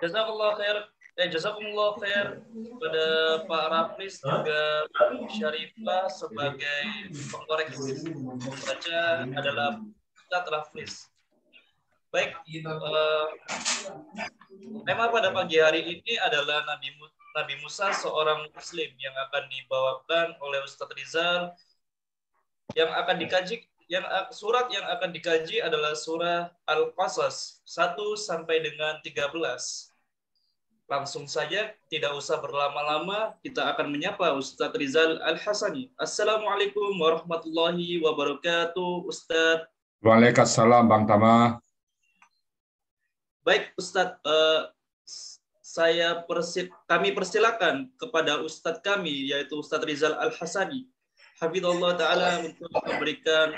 Jazakallah khair. Eh, jazakumullah khair pada Pak Rafis juga Syarifah sebagai pengkoreksi saja adalah kita telah fris. Baik, uh, pada pagi hari ini adalah Nabi Nabi Musa seorang muslim yang akan dibawakan oleh Ustadz Rizal yang akan dikaji yang surat yang akan dikaji adalah surah Al-Qasas 1 sampai dengan 13. Langsung saja, tidak usah berlama-lama, kita akan menyapa Ustadz Rizal Al-Hasani. Assalamualaikum warahmatullahi wabarakatuh, Ustadz. Waalaikumsalam, Bang Tama. Baik, Ustadz, uh, saya persil kami persilakan kepada Ustadz kami, yaitu Ustadz Rizal Al-Hasani Hafidullah Ta'ala untuk memberikan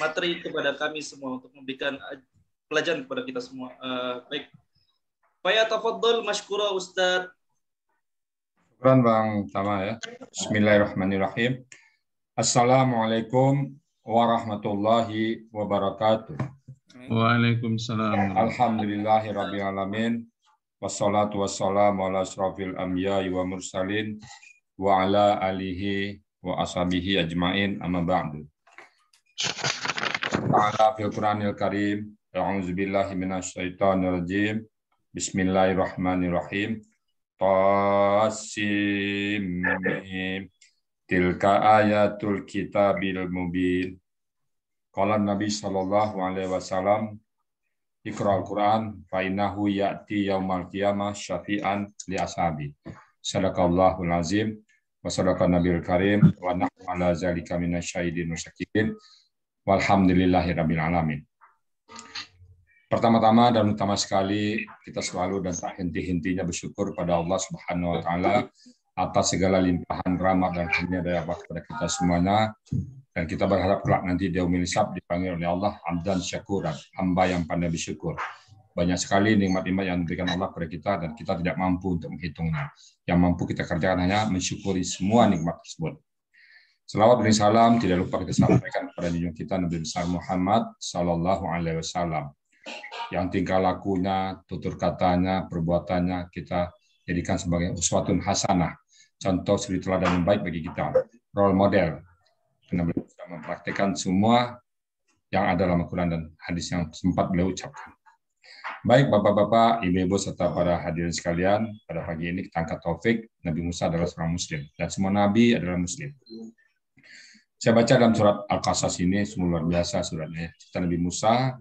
materi kepada kami semua, untuk memberikan eh, pelajaran kepada kita semua. Uh, baik. Faya tafadhal mashkura Ustaz. Terima Bang Tama ya. Bismillahirrahmanirrahim. Assalamualaikum warahmatullahi wabarakatuh. Waalaikumsalam. Alhamdulillahi rabbil alamin. Wassalatu wassalamu ala asrafil anbiya'i wa mursalin wa ala alihi wa ashabihi ajmain amma ba'du. Ta'ala fil Qur'anil Karim, a'udzu billahi syaithanir rajim. Bismillahirrahmanirrahim. Tasim. Tilka ayatul kitabil mubin. Qala Nabi sallallahu alaihi wasallam al Qur'an fa innahu ya'ti yaumal qiyamah syafi'an li ashabi. Sadaqallahul azim. Wassalamualaikum Nabil Karim wa nahnu ala zalika minasyahidin Walhamdulillahirabbil alamin. Pertama-tama dan utama sekali kita selalu dan tak henti-hentinya bersyukur pada Allah Subhanahu wa taala atas segala limpahan rahmat dan karunia dari Allah kepada kita semuanya dan kita berharap kelak nanti dia hisab dipanggil oleh Allah amdan syakuran, hamba yang pandai bersyukur banyak sekali nikmat-nikmat yang diberikan Allah kepada kita dan kita tidak mampu untuk menghitungnya. Yang mampu kita kerjakan hanya mensyukuri semua nikmat tersebut. Selawat dan salam tidak lupa kita sampaikan kepada junjungan kita Nabi besar Muhammad Sallallahu Alaihi Wasallam. Yang tingkah lakunya, tutur katanya, perbuatannya kita jadikan sebagai uswatun hasanah, contoh suri teladan yang baik bagi kita, role model. Kita sudah mempraktekkan semua yang ada dalam Al-Quran dan hadis yang sempat beliau ucapkan. Baik Bapak-Bapak, Ibu-Ibu, serta para hadirin sekalian, pada pagi ini kita angkat topik Nabi Musa adalah seorang Muslim, dan semua Nabi adalah Muslim. Saya baca dalam surat Al-Qasas ini, sungguh luar biasa suratnya. Cerita Nabi Musa,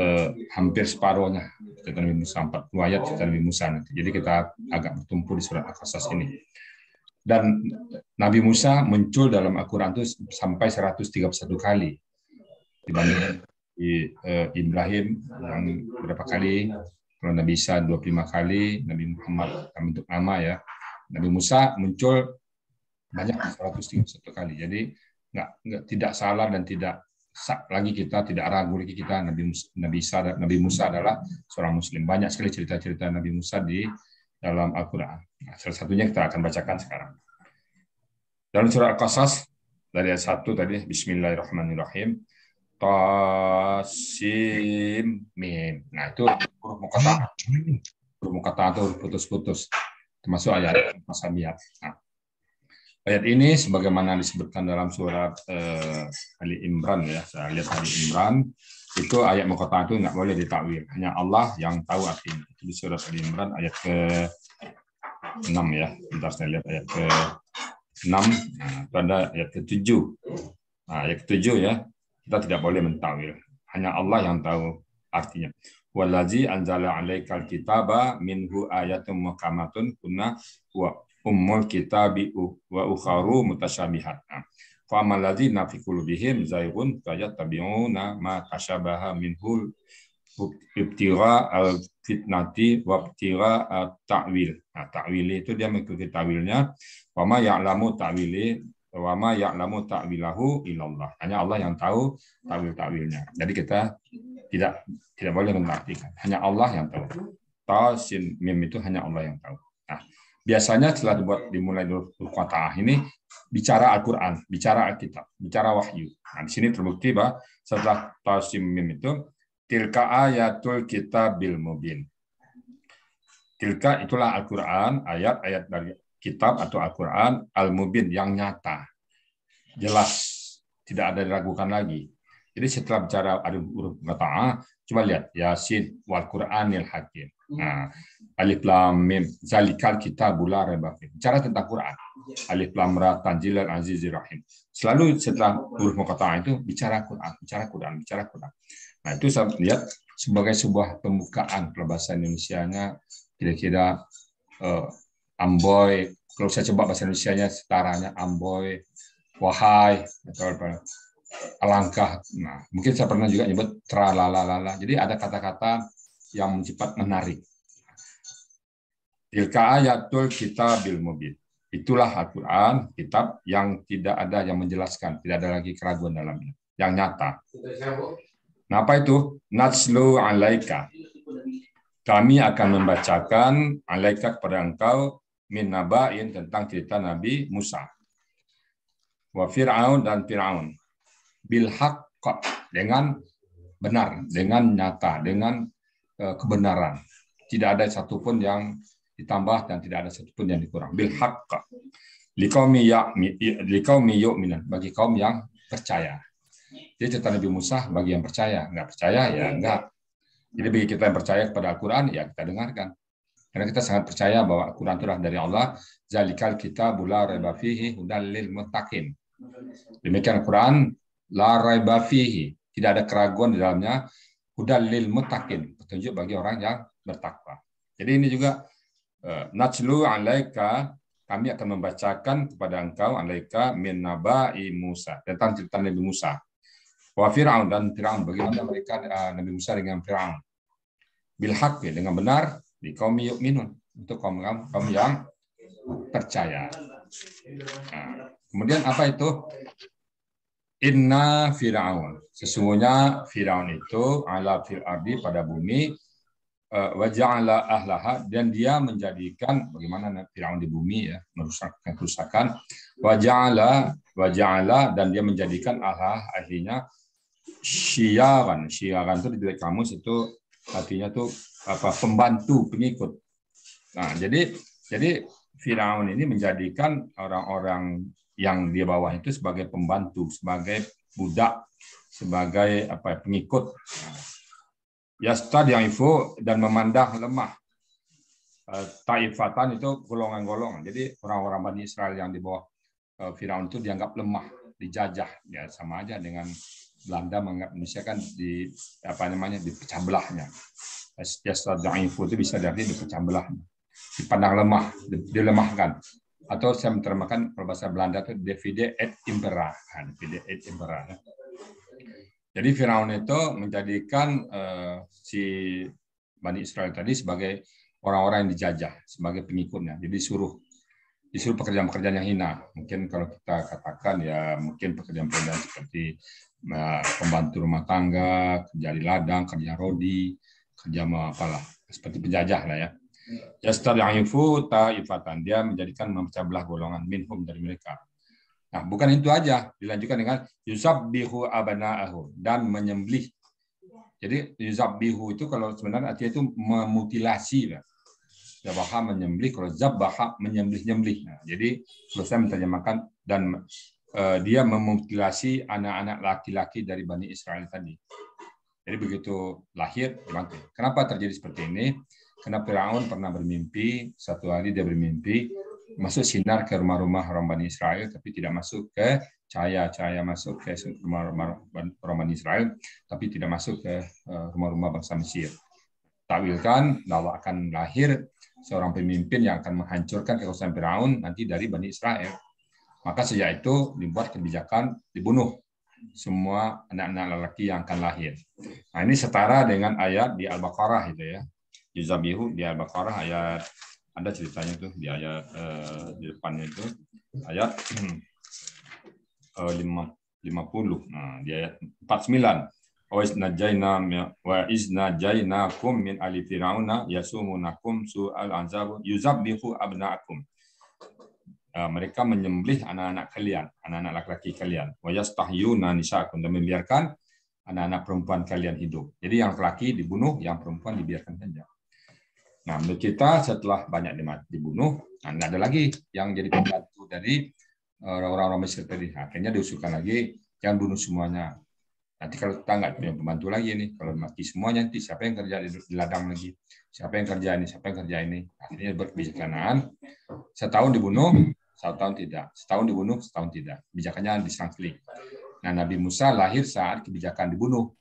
eh, hampir separuhnya. Cerita Nabi Musa, 40 ayat cerita Nabi Musa. Nanti. Jadi kita agak bertumpu di surat Al-Qasas ini. Dan Nabi Musa muncul dalam Al-Quran itu sampai 131 kali dibanding. Eh, Ibrahim yang berapa kali kalau Nabi Isa 25 kali Nabi Muhammad kami untuk nama ya Nabi Musa muncul banyak 131 kali jadi nggak, nggak tidak salah dan tidak sak lagi kita tidak ragu lagi kita Nabi Musa, Nabi Isa Nabi Musa adalah seorang muslim banyak sekali cerita-cerita Nabi Musa di dalam Al-Qur'an nah, salah satunya kita akan bacakan sekarang dalam surah Al-Qasas dari ayat 1 tadi Bismillahirrahmanirrahim Tasim mim. Nah itu huruf mukata. Huruf mukata itu putus-putus. Termasuk ayat masamiyat. Nah, ayat ini sebagaimana disebutkan dalam surat eh, Ali Imran ya. Saya lihat Ali Imran itu ayat mukata itu nggak boleh ditakwil. Hanya Allah yang tahu artinya. Itu di surat Ali Imran ayat ke 6 ya. Bentar saya lihat ayat ke 6. Nah, itu ada ayat ke 7. Nah, ayat ke 7 ya. Kita tidak boleh mentawil. Ya. Hanya Allah yang tahu artinya. Walazi anzala alaikal kitaba minhu ayatun muhkamatun kunna wa ummul kitabi wa ukharu mutasyabihat. Nah, Famaladzi nafi qulubihim zaighun fayattabi'una ma tashabaha minhu ibtira al fitnati wa ibtira ta'wil. Nah, ta'wil itu dia mengikuti ta'wilnya. fama ma ya'lamu ta'wili wa ma ya'lamu ta'wilahu illallah. Hanya Allah yang tahu ta'wil-ta'wilnya. Jadi kita tidak tidak boleh mengartikan. Hanya Allah yang tahu. Ta sin mim itu hanya Allah yang tahu. Nah, biasanya setelah dibuat dimulai Qataah ini bicara Al-Qur'an, bicara Alkitab, bicara wahyu. Nah, di sini terbukti bahwa setelah ta sin mim itu tilka ayatul kitabil mubin. Tilka itulah Al-Qur'an, ayat-ayat dari kitab atau Al-Quran al-mubin yang nyata, jelas, tidak ada diragukan lagi. Jadi setelah bicara ada huruf muta'ah, coba lihat Yasin wal Qur'anil Hakim. Hmm. Nah, Alif Lam Mim zalikal kitabul la raiba Bicara tentang Quran. Iya. Alif Lam Ra Tanzil al Azizir Rahim. Selalu setelah iya, huruf muta'ah itu bicara Quran, bicara Quran, bicara Quran. Nah, itu saya lihat sebagai sebuah pembukaan bahasa nya kira-kira uh, Amboy. Kalau saya coba bahasa Indonesia-nya setaranya Amboy, Wahai, atau apa, alangkah. Nah, mungkin saya pernah juga nyebut tralalalala. Jadi ada kata-kata yang cepat menarik. Tilka ayatul kita bil mobil. Itulah Al-Quran, kitab yang tidak ada yang menjelaskan, tidak ada lagi keraguan dalamnya, yang nyata. Nah, apa itu? Natslu alaika. Kami akan membacakan alaika kepada engkau min naba'in tentang cerita Nabi Musa. Wa Fir'aun dan Fir'aun. Bil dengan benar, dengan nyata, dengan eh, kebenaran. Tidak ada satupun yang ditambah dan tidak ada satupun yang dikurang. Bil Likaumi ya, yu'minan, bagi kaum yang percaya. Jadi cerita Nabi Musa bagi yang percaya, nggak percaya ya enggak. Jadi bagi kita yang percaya kepada Al-Quran, ya kita dengarkan karena kita sangat percaya bahwa Al-Quran itulah dari Allah. Zalikal kita bula raiba fihi hudan lil muttaqin. Demikian quran la raiba fihi. Tidak ada keraguan di dalamnya. Hudan lil muttaqin. Petunjuk bagi orang yang bertakwa. Jadi ini juga eh, najlu alaika kami akan membacakan kepada engkau alaika min nabai Musa tentang cerita Nabi Musa. Wa Fir'aun dan Fir'aun bagaimana mereka eh, Nabi Musa dengan Fir'aun. Bil dengan benar di kaum minun untuk kaum kaum yang percaya. Nah, kemudian apa itu? Inna Fir'aun. Sesungguhnya Fir'aun itu ala fil ardi pada bumi eh, waja'ala ahlaha dan dia menjadikan bagaimana Firaun di bumi ya merusak kerusakan waja'ala waja'ala dan dia menjadikan ahlah ahlinya syiaran syiaran itu di kamus itu artinya tuh apa pembantu pengikut. Nah, jadi jadi Firaun ini menjadikan orang-orang yang di bawah itu sebagai pembantu, sebagai budak, sebagai apa pengikut. Ya, stad yang info dan memandang lemah. Eh, taifatan itu golongan-golongan. Jadi orang-orang Bani Israel yang di bawah eh, Firaun itu dianggap lemah, dijajah. Ya sama aja dengan Belanda menganggap Indonesia kan di apa namanya dipecah belahnya jasa info itu bisa dari dipecah belah, dipandang lemah, dilemahkan. Atau saya menerjemahkan kalau Belanda itu divide et impera. Divide et impera. Jadi Firaun itu menjadikan eh, si Bani Israel tadi sebagai orang-orang yang dijajah, sebagai pengikutnya. Jadi suruh disuruh pekerjaan-pekerjaan yang hina. Mungkin kalau kita katakan ya mungkin pekerjaan-pekerjaan seperti uh, pembantu rumah tangga, kerja di ladang, kerja rodi, kerja mau apalah seperti penjajah lah ya. yang ta ta'ifatan. Dia menjadikan memecah belah golongan minhum dari mereka. Nah, bukan itu aja. Dilanjutkan dengan Yusab bihu abanaahu dan menyembelih. Jadi Yusab bihu itu kalau sebenarnya artinya itu memutilasi. Lah. Zabaha menyembelih, kalau zabaha menyembelih-nyembelih. Nah, jadi selesai saya menerjemahkan dan eh, dia memutilasi anak-anak laki-laki dari Bani Israel tadi. Jadi begitu lahir bangkit. Kenapa terjadi seperti ini? Karena Firaun pernah bermimpi, satu hari dia bermimpi masuk sinar ke rumah-rumah orang Bani Israel, tapi tidak masuk ke cahaya-cahaya masuk ke rumah-rumah orang Bani Israel, tapi tidak masuk ke eh, rumah-rumah bangsa Mesir. Takwilkan bahwa akan lahir seorang pemimpin yang akan menghancurkan kekuasaan Firaun nanti dari Bani Israel. Maka sejak itu dibuat kebijakan dibunuh semua anak-anak lelaki yang akan lahir. Nah, ini setara dengan ayat di Al-Baqarah itu ya. Yuzabihu di Al-Baqarah ayat ada ceritanya tuh di ayat eh, di depannya itu ayat eh, lima 50. Nah, di ayat 49. Wa isnajaina wa kum min ali fir'auna yasumunakum al anzabu yuzabihu abna'akum Ah, mereka menyembelih anak-anak kalian, anak-anak laki-laki kalian. Wayastahyuna nisa'akum dan membiarkan anak-anak perempuan kalian hidup. Jadi yang laki dibunuh, yang perempuan dibiarkan saja. Nah, menurut kita setelah banyak dibunuh, nah, ada lagi yang jadi pembantu dari eh, orang-orang Mesir tadi. Nah, akhirnya diusulkan lagi, jangan bunuh semuanya. Nanti kalau kita nggak punya pembantu lagi nih, kalau mati semuanya nanti siapa yang kerja di ladang lagi, siapa yang kerja ini, siapa yang kerja ini. Akhirnya berkebijaksanaan, setahun dibunuh, satu tahun tidak. Setahun dibunuh, setahun tidak. Kebijakannya disangkli. Nah, Nabi Musa lahir saat kebijakan dibunuh.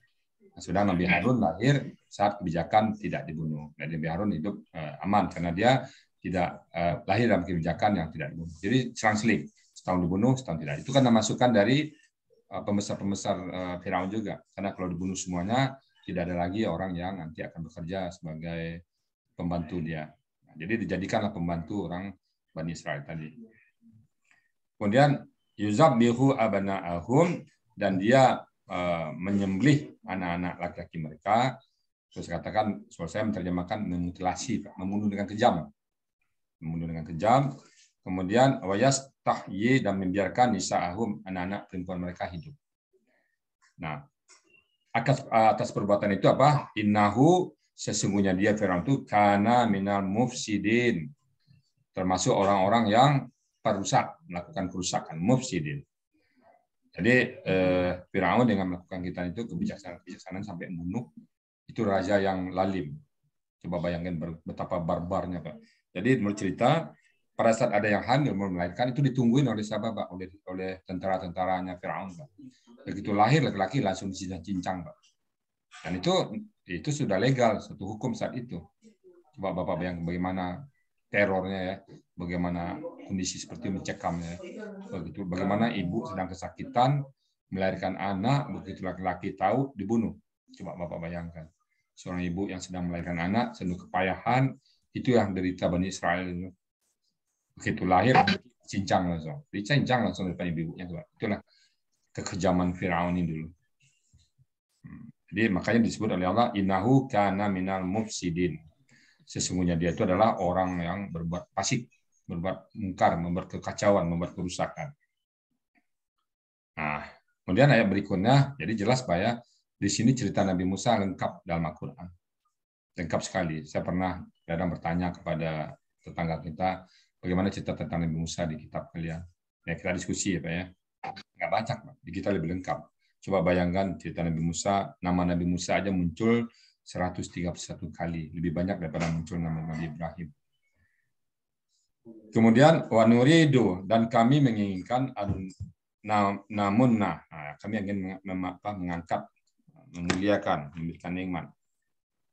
Nah, sudah Nabi Harun lahir saat kebijakan tidak dibunuh. Nah, Nabi Harun hidup uh, aman karena dia tidak uh, lahir dalam kebijakan yang tidak dibunuh. Jadi selang-seling, setahun dibunuh, setahun tidak. Itu karena masukan dari eh, pembesar-pembesar uh, Firaun juga. Karena kalau dibunuh semuanya, tidak ada lagi orang yang nanti akan bekerja sebagai pembantu dia. Nah, jadi dijadikanlah pembantu orang Bani Israel tadi. Kemudian abana ahum dan dia uh, menyembelih anak-anak laki-laki mereka. Terus katakan, saya menerjemahkan memutilasi, membunuh dengan kejam. Membunuh dengan kejam. Kemudian wayas tahyi dan membiarkan ahum anak-anak perempuan mereka hidup. Nah, atas atas perbuatan itu apa? Innahu sesungguhnya dia Firaun itu karena minal mufsidin termasuk orang-orang yang perusak, melakukan kerusakan, mufsidin. Jadi eh, Firaun dengan melakukan kita itu kebijaksanaan-kebijaksanaan sampai membunuh itu raja yang lalim. Coba bayangkan betapa barbarnya Pak. Jadi menurut cerita pada saat ada yang hamil mau melahirkan itu ditungguin oleh siapa Pak? Oleh oleh tentara-tentaranya Firaun Pak. Begitu lahir laki-laki langsung disidang cincang Pak. Dan itu itu sudah legal satu hukum saat itu. Coba Bapak bayangkan bagaimana terornya ya, bagaimana kondisi seperti mencekamnya, begitu bagaimana ibu sedang kesakitan melahirkan anak begitu laki-laki tahu dibunuh. Coba bapak bayangkan seorang ibu yang sedang melahirkan anak sedang kepayahan itu yang derita bani Israel itu. Begitu lahir cincang langsung, dicincang langsung depan ibu-ibunya. Itulah kekejaman Firaun ini dulu. Hmm. Jadi makanya disebut oleh Allah inahu kana minal mufsidin sesungguhnya dia itu adalah orang yang berbuat pasif, berbuat mungkar, membuat kekacauan, membuat kerusakan. Nah, kemudian ayat berikutnya, jadi jelas Pak ya, di sini cerita Nabi Musa lengkap dalam Al-Quran. Lengkap sekali. Saya pernah kadang bertanya kepada tetangga kita, bagaimana cerita tentang Nabi Musa di kitab kalian. Ya, kita diskusi ya Pak ya. Nggak banyak, Pak. di kita lebih lengkap. Coba bayangkan cerita Nabi Musa, nama Nabi Musa aja muncul 131 kali, lebih banyak daripada muncul nama Nabi Ibrahim. Kemudian wanuridu dan kami menginginkan namun nah, nah kami ingin mengangkat memuliakan memberikan nikmat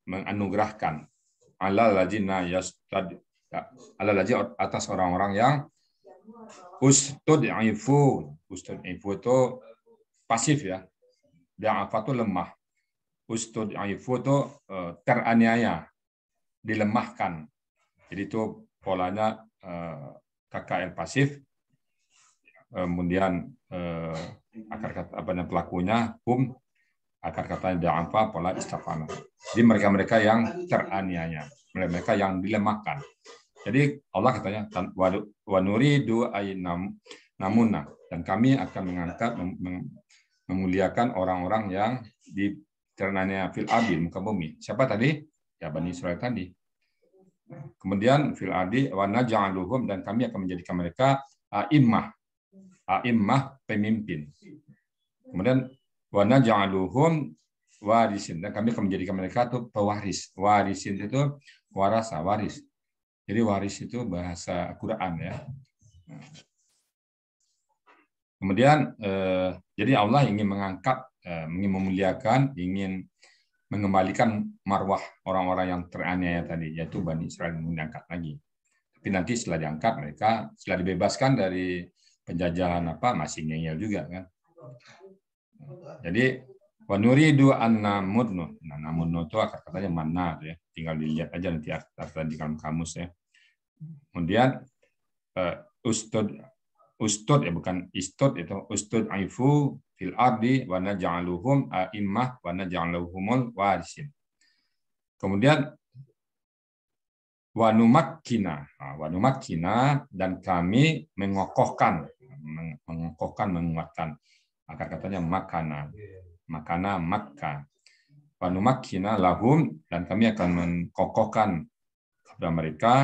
menganugerahkan ala lajina yastad ala laji atas orang-orang yang ustud ifu itu pasif ya apa itu lemah ustud'ifu itu eh, teraniaya, dilemahkan. Jadi itu polanya eh, KKL pasif, eh, kemudian akar kata apa namanya pelakunya hum akar katanya dia pola istafana. Jadi mereka-mereka yang teraniaya, mereka yang dilemahkan. Jadi Allah katanya wanuri dua aynam namuna dan kami akan mengangkat memuliakan orang-orang yang di karenanya fil abi muka bumi. Siapa tadi? Ya Bani Israel tadi. Kemudian fil adi wana ja'aluhum dan kami akan menjadikan mereka a'immah. A'immah pemimpin. Kemudian wana ja'aluhum warisin dan kami akan menjadikan mereka itu pewaris. Warisin itu warasa, waris. Jadi waris itu bahasa Quran ya. Kemudian eh, jadi Allah ingin mengangkat ingin eh, memuliakan, ingin mengembalikan marwah orang-orang yang teraniaya tadi, yaitu Bani Israel yang diangkat lagi. Tapi nanti setelah diangkat mereka, setelah dibebaskan dari penjajahan apa, masih ngeyel juga kan. Jadi wanuri dua mudnu. Nah, namunno itu akar katanya mana ya. Tinggal dilihat aja nanti artinya di dalam kamus ya. Kemudian uh, eh, ustud ustud ya bukan istud itu ustud aifu fil ardi wa naj'aluhum a'immah wa naj'aluhumul warisin. Kemudian wa numakkina wa numakkina dan kami mengokohkan mengokohkan menguatkan akar katanya makana makana makka wa numakkina lahum dan kami akan mengokohkan kepada mereka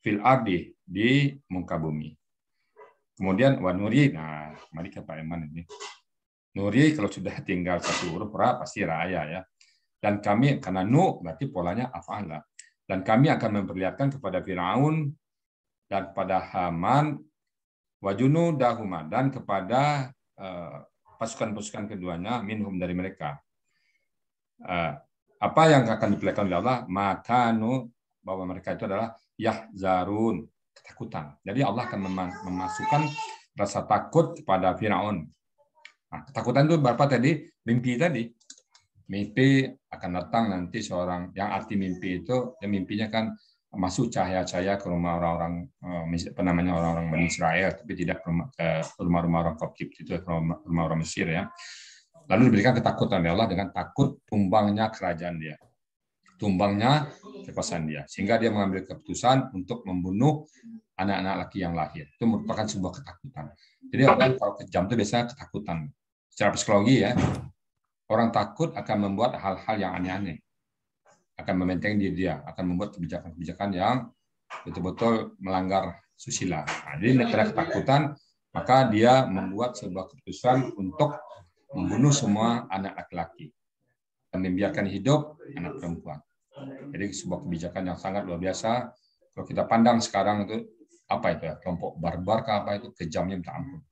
fil ardi di muka bumi kemudian wanuri, nah mari kita Pak Eman ini Nuri kalau sudah tinggal satu huruf ra pasti raya ya. Dan kami karena nu berarti polanya afala. Dan kami akan memperlihatkan kepada Firaun dan kepada Haman wajunu dahuma dan kepada eh, pasukan-pasukan keduanya minhum dari mereka. Eh, apa yang akan diperlihatkan oleh Allah? nu bahwa mereka itu adalah yahzarun ketakutan. Jadi Allah akan memasukkan rasa takut kepada Firaun Nah, ketakutan itu berapa tadi? Mimpi tadi. Mimpi akan datang nanti seorang yang arti mimpi itu ya mimpinya kan masuk cahaya-cahaya ke rumah orang-orang eh, apa namanya orang-orang Bani Israel tapi tidak ke eh, rumah-rumah orang Koptik itu rumah orang Mesir ya. Lalu diberikan ketakutan oleh Allah dengan takut tumbangnya kerajaan dia. Tumbangnya kekuasaan dia. Sehingga dia mengambil keputusan untuk membunuh anak-anak laki yang lahir. Itu merupakan sebuah ketakutan. Jadi orang kalau kejam itu biasanya ketakutan secara psikologi ya, orang takut akan membuat hal-hal yang aneh-aneh, akan mementingkan diri dia, akan membuat kebijakan-kebijakan yang betul-betul melanggar susila. Nah, jadi negara ketakutan, maka dia membuat sebuah keputusan untuk membunuh semua anak laki-laki dan membiarkan hidup anak perempuan. Jadi sebuah kebijakan yang sangat luar biasa. Kalau kita pandang sekarang itu apa itu ya kelompok barbar ke apa itu kejamnya minta ampun.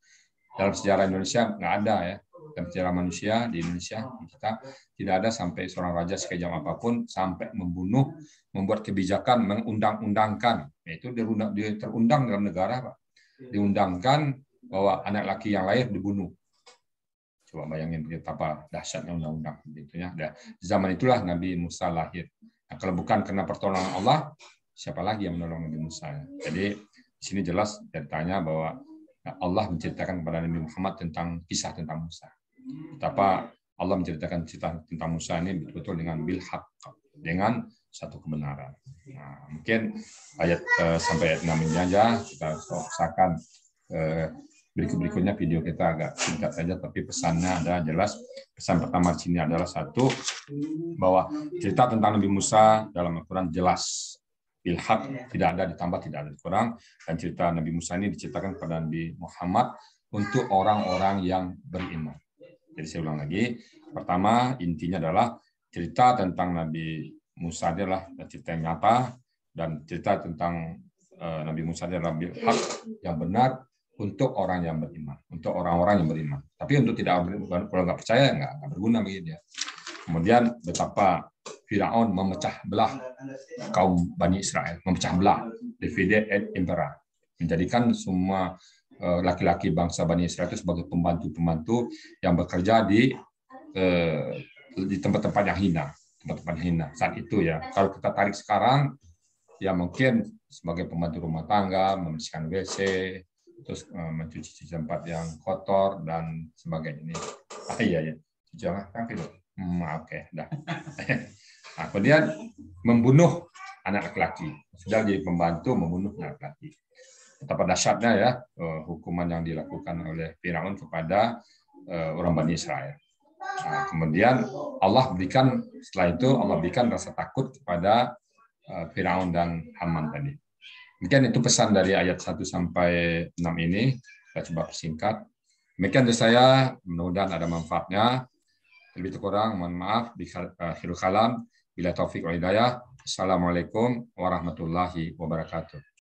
Dalam sejarah Indonesia nggak ada ya dalam sejarah manusia di Indonesia ah. kita tidak ada sampai seorang raja sekejam apapun sampai membunuh, membuat kebijakan, mengundang-undangkan, yaitu terundang dalam negara, Pak. Iya. diundangkan bahwa anak laki yang lahir dibunuh. Coba bayangin betapa dahsyatnya undang-undang. ya ada zaman itulah Nabi Musa lahir. Nah, kalau bukan karena pertolongan Allah, siapa lagi yang menolong Nabi Musa? Jadi di sini jelas ditanya bahwa Allah menceritakan kepada Nabi Muhammad tentang kisah tentang Musa. Betapa Allah menceritakan cerita tentang Musa ini betul-betul dengan bilhak, dengan satu kebenaran. Nah, mungkin ayat eh, sampai ayat 6 ini aja kita usahakan eh, berikut-berikutnya video kita agak singkat saja tapi pesannya ada jelas. Pesan pertama sini adalah satu bahwa cerita tentang Nabi Musa dalam Al-Qur'an jelas ilhak iya. tidak ada ditambah tidak ada dikurang dan cerita Nabi Musa ini diceritakan kepada Nabi Muhammad untuk orang-orang yang beriman jadi saya ulang lagi, pertama intinya adalah cerita tentang Nabi Musa adalah cerita yang nyata dan cerita tentang eh, Nabi Musa adalah hak yang benar untuk orang yang beriman, untuk orang-orang yang beriman. Tapi untuk tidak beriman, kalau nggak percaya nggak, nggak berguna begini ya. Kemudian betapa Firaun memecah belah kaum Bani Israel, memecah belah, divide and impera, menjadikan semua Eh, laki-laki bangsa Bani Israel itu sebagai pembantu-pembantu yang bekerja di eh, di tempat-tempat yang hina, tempat-tempat hina saat itu ya. Kalau kita tarik sekarang, ya mungkin sebagai pembantu rumah tangga, membersihkan WC, terus eh, mencuci tempat yang kotor dan sebagainya ini. Ah, iya ya, jangan, Kan gitu. Hmm, ah, oke, okay, dah. nah, kemudian membunuh anak laki-laki. Sudah jadi pembantu membunuh anak laki laki betapa dasarnya ya eh, hukuman yang dilakukan oleh Firaun kepada eh, orang Bani Israel. Nah, kemudian Allah berikan setelah itu Allah berikan rasa takut kepada eh, Firaun dan Haman tadi. Demikian itu pesan dari ayat 1 sampai 6 ini. Saya coba persingkat. Demikian dari saya, mudah-mudahan ada manfaatnya. Lebih kurang, mohon maaf. Akhirul kalam. Bila taufik wa hidayah. Assalamualaikum warahmatullahi wabarakatuh.